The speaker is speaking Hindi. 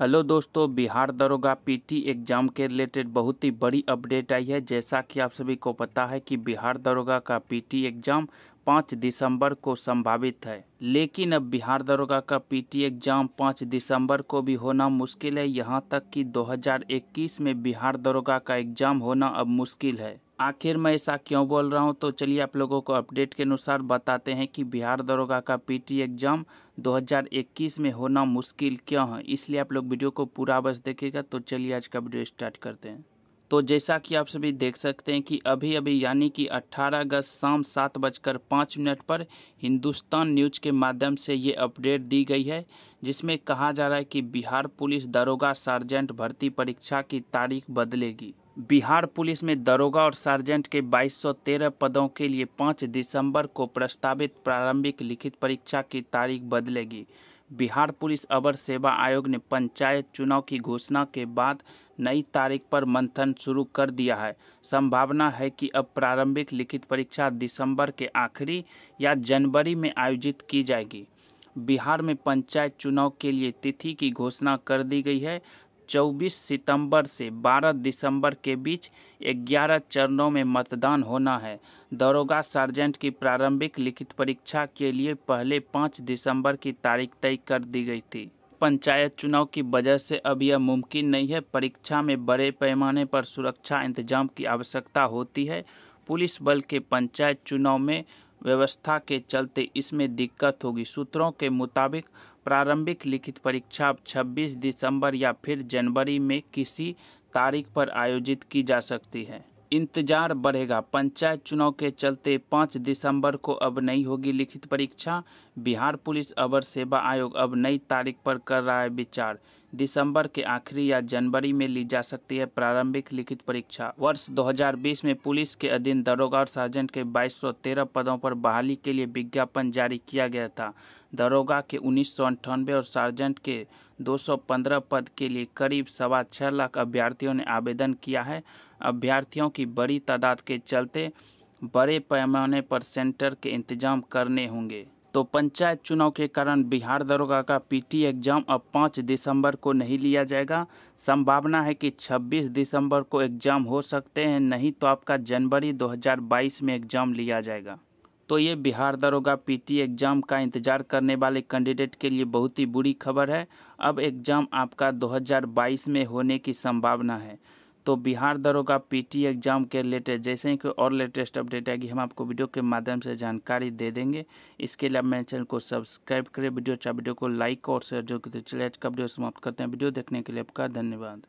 हेलो दोस्तों बिहार दरोगा पीटी एग्ज़ाम के रिलेटेड बहुत ही बड़ी अपडेट आई है जैसा कि आप सभी को पता है कि बिहार दरोगा का पीटी एग्ज़ाम पाँच दिसंबर को संभावित है लेकिन अब बिहार दरोगा का पीटी एग्ज़ाम पाँच दिसंबर को भी होना मुश्किल है यहां तक कि 2021 में बिहार दरोगा का एग्ज़ाम होना अब मुश्किल है आखिर मैं ऐसा क्यों बोल रहा हूं तो चलिए आप लोगों को अपडेट के अनुसार बताते हैं कि बिहार दरोगा का पीटी एग्ज़ाम 2021 में होना मुश्किल क्यों है इसलिए आप लोग वीडियो को पूरा बस देखेगा तो चलिए आज का वीडियो स्टार्ट करते हैं तो जैसा कि आप सभी देख सकते हैं कि अभी अभी यानी कि 18 अगस्त शाम सात बजकर पाँच मिनट पर हिंदुस्तान न्यूज के माध्यम से ये अपडेट दी गई है जिसमें कहा जा रहा है कि बिहार पुलिस दरोगा सार्जेंट भर्ती परीक्षा की तारीख बदलेगी बिहार पुलिस में दरोगा और सार्जेंट के 2213 पदों के लिए 5 दिसंबर को प्रस्तावित प्रारंभिक लिखित परीक्षा की तारीख बदलेगी बिहार पुलिस अवर सेवा आयोग ने पंचायत चुनाव की घोषणा के बाद नई तारीख पर मंथन शुरू कर दिया है संभावना है कि अब प्रारंभिक लिखित परीक्षा दिसंबर के आखिरी या जनवरी में आयोजित की जाएगी बिहार में पंचायत चुनाव के लिए तिथि की घोषणा कर दी गई है 24 सितंबर से 12 दिसंबर के बीच 11 चरणों में मतदान होना है दरोगा सर्जेंट की प्रारंभिक लिखित परीक्षा के लिए पहले 5 दिसंबर की तारीख तय कर दी गई थी पंचायत चुनाव की वजह से अब यह मुमकिन नहीं है परीक्षा में बड़े पैमाने पर सुरक्षा इंतजाम की आवश्यकता होती है पुलिस बल के पंचायत चुनाव में व्यवस्था के चलते इसमें दिक्कत होगी सूत्रों के मुताबिक प्रारंभिक लिखित परीक्षा 26 दिसंबर या फिर जनवरी में किसी तारीख पर आयोजित की जा सकती है इंतजार बढ़ेगा पंचायत चुनाव के चलते 5 दिसंबर को अब नहीं होगी लिखित परीक्षा बिहार पुलिस अवर सेवा आयोग अब नई तारीख पर कर रहा है विचार दिसंबर के आखिरी या जनवरी में ली जा सकती है प्रारंभिक लिखित परीक्षा वर्ष 2020 में पुलिस के अधीन दरोगा और सार्जेंट के 2213 पदों पर बहाली के लिए विज्ञापन जारी किया गया था दरोगा के उन्नीस और सार्जेंट के 215 पद के लिए करीब सवा छः लाख अभ्यर्थियों ने आवेदन किया है अभ्यर्थियों की बड़ी तादाद के चलते बड़े पैमाने पर सेंटर के इंतजाम करने होंगे तो पंचायत चुनाव के कारण बिहार दरोगा का पीटी एग्जाम अब 5 दिसंबर को नहीं लिया जाएगा संभावना है कि 26 दिसंबर को एग्जाम हो सकते हैं नहीं तो आपका जनवरी 2022 में एग्जाम लिया जाएगा तो ये बिहार दरोगा पीटी एग्ज़ाम का इंतज़ार करने वाले कैंडिडेट के लिए बहुत ही बुरी खबर है अब एग्ज़ाम आपका 2022 में होने की संभावना है तो बिहार दरोगा पीटी एग्ज़ाम के लेटेस्ट जैसे ही कोई और लेटेस्ट अपडेट आएगी हम आपको वीडियो के माध्यम से जानकारी दे देंगे इसके लिए आप मेरे चैनल को सब्सक्राइब करें वीडियो अच्छा वीडियो को लाइक और शेयर जो कि चले आज का वीडियो समाप्त करते हैं वीडियो देखने के लिए आपका धन्यवाद